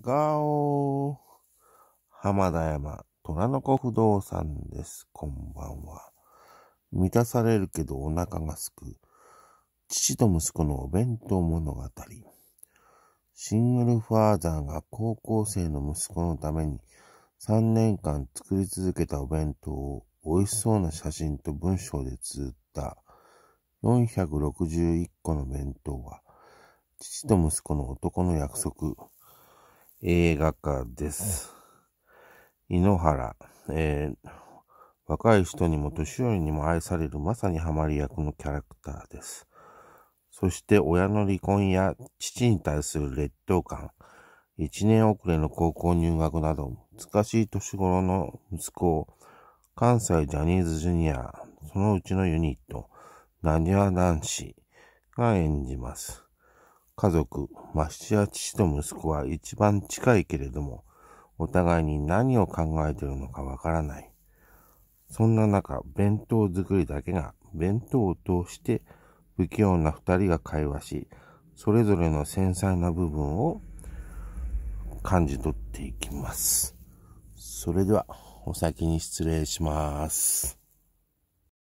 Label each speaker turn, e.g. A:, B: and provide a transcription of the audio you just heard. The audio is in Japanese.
A: ガオ浜田山、虎の子不動産です。こんばんは。満たされるけどお腹がすく。父と息子のお弁当物語。シングルファーザーが高校生の息子のために3年間作り続けたお弁当を美味しそうな写真と文章で綴った461個の弁当は父と息子の男の約束。映画化です。井ノ原、えー、若い人にも年寄りにも愛されるまさにハマり役のキャラクターです。そして親の離婚や父に対する劣等感、一年遅れの高校入学など、難しい年頃の息子を、関西ジャニーズジュニア、そのうちのユニット、なにわ男子が演じます。家族、ましてや父と息子は一番近いけれども、お互いに何を考えているのかわからない。そんな中、弁当作りだけが、弁当を通して不器用な二人が会話し、それぞれの繊細な部分を感じ取っていきます。それでは、お先に失礼します。